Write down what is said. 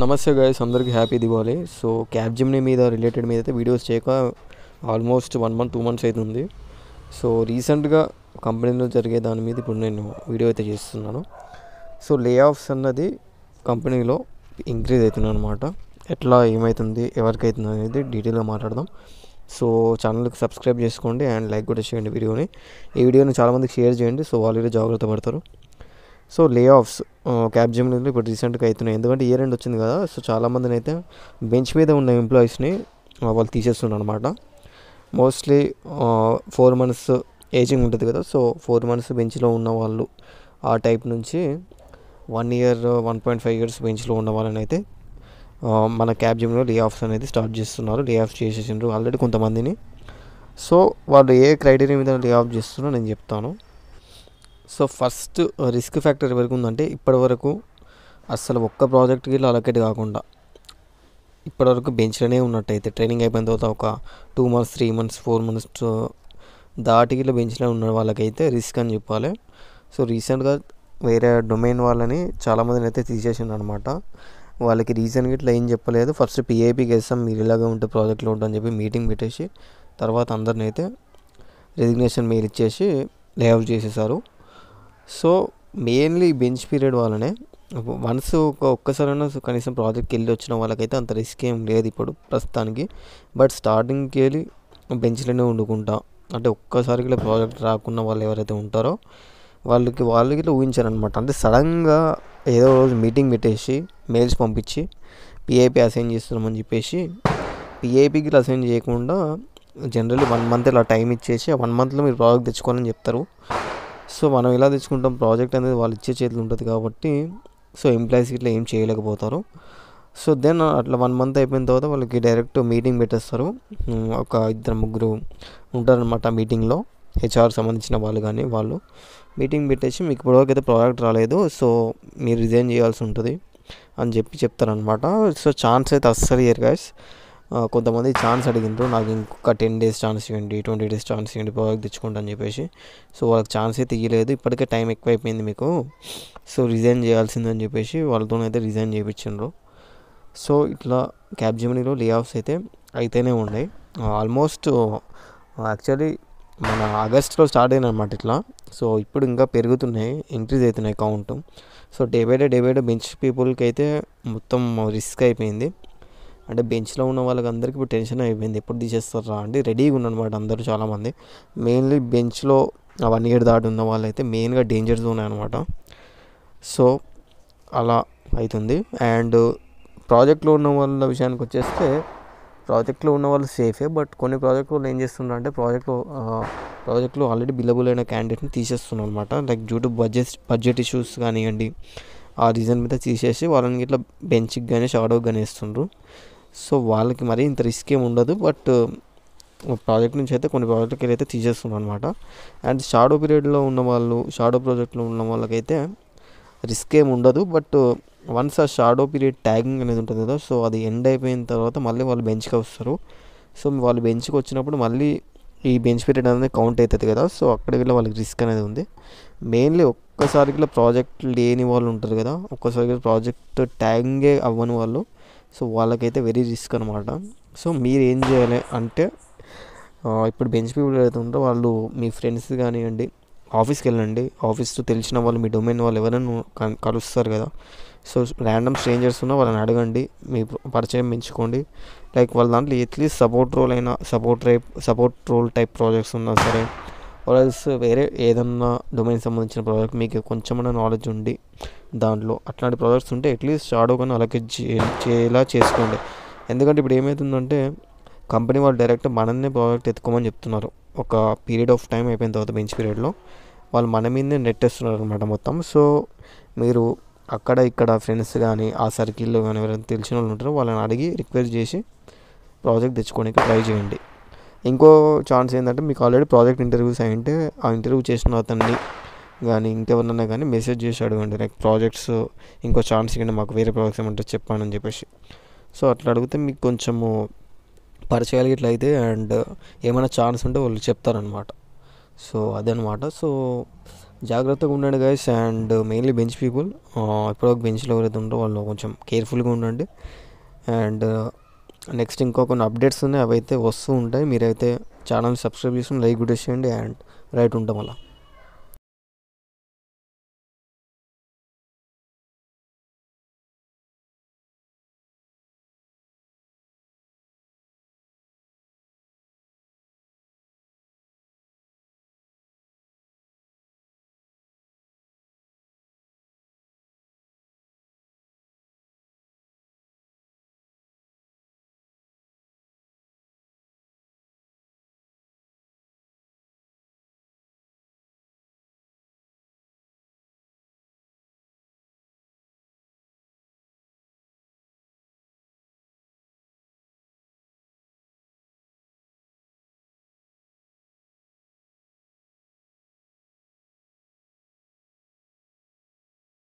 నమస్తే గాయస్ అందరికీ happy Diwali so జిమ్ని మీద రిలేటెడ్ మీద అయితే వీడియోస్ చేయక almost one month two months అవుతుంది సో రీసెంట్గా కంపెనీలో జరిగే దాని మీద ఇప్పుడు నేను వీడియో అయితే చేస్తున్నాను సో లే ఆఫ్స్ అన్నది కంపెనీలో ఇంక్రీజ్ అవుతుంది అనమాట ఎట్లా ఏమవుతుంది అవుతుంది అనేది డీటెయిల్గా మాట్లాడదాం సో ఛానల్కి సబ్స్క్రైబ్ చేసుకోండి అండ్ లైక్ కూడా చేయండి వీడియోని ఈ వీడియోని చాలామందికి షేర్ చేయండి సో వాళ్ళు జాగ్రత్త పడతారు సో లే ఆఫ్స్ క్యాబ్ జిమ్లో ఇప్పుడు రీసెంట్గా అవుతున్నాయి ఎందుకంటే ఇయర్ ఎండ్ వచ్చింది కదా సో చాలామందిని అయితే బెంచ్ మీద ఉన్న ఎంప్లాయీస్ని వాళ్ళు తీసేస్తున్నారు అనమాట మోస్ట్లీ ఫోర్ మంత్స్ ఏజింగ్ ఉంటుంది కదా సో ఫోర్ మంత్స్ బెంచ్లో ఉన్న వాళ్ళు ఆ టైప్ నుంచి one year one point five years బెంచ్లో ఉన్న వాళ్ళని అయితే మన క్యాబ్ జిమ్లో లే ఆఫ్స్ అనేది స్టార్ట్ చేస్తున్నారు లే ఆఫ్ చేసేసినారు ఆల్రెడీ కొంతమందిని సో వాళ్ళు ఏ క్రైటీరియా మీద లే ఆఫ్ చేస్తున్నారో నేను చెప్తాను సో ఫస్ట్ రిస్క్ ఫ్యాక్టర్ ఎవరికి ఉందంటే ఇప్పటి వరకు అస్సలు ఒక్క ప్రాజెక్ట్కి అలొకేట్ కాకుండా ఇప్పటివరకు బెంచ్లోనే ఉన్నట్టయితే ట్రైనింగ్ అయిపోయిన తర్వాత ఒక two months three months four months దాటికి ఇలా బెంచ్లో ఉన్న వాళ్ళకైతే రిస్క్ అని చెప్పాలి సో రీసెంట్గా వేరే డొమైన్ వాళ్ళని చాలామందిని అయితే తీసేసిండు అనమాట వాళ్ళకి రీజన్గా ఇట్లా ఏం చెప్పలేదు ఫస్ట్ పిఐపీకి వేస్తాం మీరు ఇలాగే ఉంటే ప్రాజెక్ట్లో ఉంటుందని చెప్పి మీటింగ్ పెట్టేసి తర్వాత అందరినైతే అయితే రెసిగ్నేషన్ మెయిల్ ఇచ్చేసి లేఅవుట్ చేసేసారు సో మెయిన్లీ బెంచ్ పీరియడ్ వల్లనే వన్స్ ఒక ఒక్కసారైనా కనీసం ప్రాజెక్ట్కి వెళ్ళి వచ్చిన వాళ్ళకైతే అంత రిస్క్ ఏం లేదు ఇప్పుడు ప్రస్తుతానికి బట్ స్టార్టింగ్కి వెళ్ళి బెంచ్లోనే వండుకుంటా అంటే ఒక్కసారికి ఇలా ప్రాజెక్ట్ రాకున్న వాళ్ళు ఎవరైతే ఉంటారో వాళ్ళకి వాళ్ళకి ఇట్లా ఊహించారనమాట అంటే సడన్గా ఏదో రోజు మీటింగ్ పెట్టేసి మెయిల్స్ పంపించి పిఐపి అసైన్ చేస్తున్నామని చెప్పేసి పిఐపికి అసైన్ చేయకుండా జనరల్లీ వన్ మంత్ ఇలా టైం ఇచ్చేసి వన్ మంత్లో మీరు ప్రాజెక్ట్ తెచ్చుకోవాలని చెప్తారు సో మనం ఎలా తెచ్చుకుంటాం ప్రాజెక్ట్ అనేది వాళ్ళు ఇచ్చే చేతులు ఉంటుంది కాబట్టి సో ఎంప్లాయీస్ ఇట్లా ఏం చేయలేకపోతారు సో దెన్ అట్లా వన్ మంత్ అయిపోయిన తర్వాత వాళ్ళకి డైరెక్ట్ మీటింగ్ పెట్టేస్తారు ఒక ఇద్దరు ముగ్గురు ఉంటారనమాట ఆ మీటింగ్లో హెచ్ఆర్ సంబంధించిన వాళ్ళు కానీ వాళ్ళు మీటింగ్ పెట్టేసి మీకు ఇప్పటివరకు అయితే ప్రోడక్ట్ రాలేదు సో మీరు రిజైన్ చేయాల్సి ఉంటుంది అని చెప్పి చెప్తారనమాట సో ఛాన్స్ అయితే అస్సలు ఇయర్ గాయస్ కొంతమంది ఛాన్స్ అడిగిండ్రు నాకు ఇంకొక టెన్ డేస్ ఛాన్స్ ఇవ్వండి ట్వంటీ డేస్ ఛాన్స్ ఇవ్వండి ప్రోడక్ట్ తెచ్చుకుంటాను అని చెప్పేసి సో వాళ్ళకి ఛాన్స్ అయితే ఇవ్వలేదు ఇప్పటికే టైం ఎక్కువైపోయింది మీకు సో రిజైన్ చేయాల్సిందని చెప్పేసి వాళ్ళతోనైతే రిజైన్ చేయించిండ్రు సో ఇట్లా క్యాబ్జెమినీలో లే ఆఫ్స్ అయితే అయితేనే ఉన్నాయి ఆల్మోస్ట్ యాక్చువల్లీ మన ఆగస్ట్లో స్టార్ట్ అయిన అనమాట ఇట్లా సో ఇప్పుడు ఇంకా పెరుగుతున్నాయి ఇంక్రీజ్ అవుతున్నాయి count so day by day day by day bench పీపుల్కి అయితే మొత్తం రిస్క్ అయిపోయింది అంటే బెంచ్లో ఉన్న వాళ్ళకి అందరికీ ఇప్పుడు టెన్షన్ అయిపోయింది ఎప్పుడు తీసేస్తారా అంటే రెడీగా ఉన్నమాట అందరూ చాలామంది మెయిన్లీ బెంచ్లో అవన్నీ ఇయర్ దాటి ఉన్న వాళ్ళైతే మెయిన్గా డేంజర్ జోన్ అనమాట సో అలా అవుతుంది అండ్ ప్రాజెక్ట్లో ఉన్న వాళ్ళ విషయానికి వచ్చేస్తే ప్రాజెక్ట్లో ఉన్న వాళ్ళు సేఫే బట్ కొన్ని ప్రాజెక్టులు ఏం చేస్తున్నారంటే ప్రాజెక్టు ప్రాజెక్టులు ఆల్రెడీ బిలబుల్ అయిన క్యాండిడేట్ని తీసేస్తున్నారు అనమాట like due to budget budget issues కానివ్వండి ఆ రీజన్ మీద తీసేసి వాళ్ళని ఇట్లా బెంచ్కి కానీ షాడోకి కానీ వేస్తుండ్రు సో వాళ్ళకి మరీ ఇంత రిస్క్ ఏమి ఉండదు బట్ ప్రాజెక్ట్ నుంచి అయితే కొన్ని ప్రాజెక్టులకి అయితే తీసేస్తున్నాం అనమాట అండ్ షాడో పీరియడ్లో ఉన్న వాళ్ళు షాడో ప్రాజెక్ట్లో ఉన్న వాళ్ళకైతే రిస్క్ ఏమి ఉండదు బట్ వన్స్ ఆ షాడో పీరియడ్ ట్యాగింగ్ అనేది ఉంటుంది కదా సో అది ఎండ్ అయిపోయిన తర్వాత మళ్ళీ వాళ్ళు బెంచ్కి వస్తారు సో వాళ్ళు బెంచ్కి వచ్చినప్పుడు మళ్ళీ ఈ బెంచ్ పీరియడ్ అనేది కౌంట్ అవుతుంది కదా సో అక్కడ వీళ్ళ వాళ్ళకి రిస్క్ అనేది ఉంది మెయిన్లీ ఒక్కసారిగా ప్రాజెక్ట్ లేని వాళ్ళు ఉంటారు కదా ఒక్కసారిగా ప్రాజెక్ట్ ట్యాగింగే అవ్వని వాళ్ళు సో వాళ్ళకైతే వెరీ రిస్క్ అనమాట సో మీరు ఏం చేయాలి అంటే ఇప్పుడు బెంచ్ పీపుల్ ఏదైతే ఉంటారో వాళ్ళు మీ ఫ్రెండ్స్ కానివ్వండి ఆఫీస్కి వెళ్ళండి ఆఫీస్ తెలిసిన వాళ్ళు మీ డొమైన్ వాళ్ళు ఎవరైనా కలుస్తారు కదా సో ర్యాండమ్ స్ట్రేంజర్స్ ఉన్న వాళ్ళని అడగండి మీ పరిచయం పెంచుకోండి లైక్ వాళ్ళ దాంట్లో ఎట్లీస్ట్ సపోర్ట్ రోల్ అయినా support type support role type projects ఉన్నా సరే ఆల్స్ వేరే ఏదన్నా డొమైన్ సంబంధించిన ప్రోడక్ట్ మీకు కొంచెమైనా నాలెడ్జ్ ఉండి దాంట్లో అట్లాంటి ప్రోడక్ట్స్ ఉంటే అట్లీస్ట్ షాడో కానీ అలాగే చేలా చేసుకోండి ఎందుకంటే ఇప్పుడు ఏమవుతుందంటే కంపెనీ వాళ్ళు డైరెక్ట్ మననే ప్రోడక్ట్ ఎత్తుకోమని చెప్తున్నారు ఒక పీరియడ్ ఆఫ్ టైం అయిపోయిన తర్వాత బెంచ్ పీరియడ్లో వాళ్ళు మన మీదనే నెట్టేస్తున్నారు అనమాట మొత్తం సో మీరు అక్కడ ఇక్కడ ఫ్రెండ్స్ కానీ ఆ సర్కిల్లో కానీ ఎవరైనా తెలిసిన వాళ్ళు ఉంటారో వాళ్ళని అడిగి రిక్వెస్ట్ చేసి ప్రాజెక్ట్ తెచ్చుకోవడానికి ట్రై చేయండి ఇంకో ఛాన్స్ ఏంటంటే మీకు ఆల్రెడీ ప్రాజెక్ట్ ఇంటర్వ్యూస్ అయ్యి ఉంటే ఆ ఇంటర్వ్యూ చేసిన అతన్ని కానీ ఇంకెవరన్నా కానీ మెసేజ్ చేసి అడగండి నాకు ప్రాజెక్ట్స్ ఇంకో ఛాన్స్ ఇవ్వండి మాకు వేరే ప్రాజెక్ట్స్ ఏమంటే చెప్పానని చెప్పేసి సో అట్లా అడిగితే మీకు కొంచెము పరిచయాలు ఇట్లా అయితే అండ్ ఏమైనా ఛాన్స్ ఉంటే వాళ్ళు చెప్తారనమాట సో అదనమాట సో జాగ్రత్తగా ఉండండి guys and mainly bench people ఎప్పుడో బెంచ్లో ఎవరైతే ఉంటారో వాళ్ళు కొంచెం కేర్ఫుల్గా ఉండండి అండ్ నెక్స్ట్ ఇంకో కొన్ని అప్డేట్స్ ఉన్నాయి అవైతే వస్తూ ఉంటాయి మీరైతే ఛానల్ సబ్స్క్రైబ్ చేసుకుని లైక్ కూడా చేయండి అండ్ రైట్ ఉంటాం అలా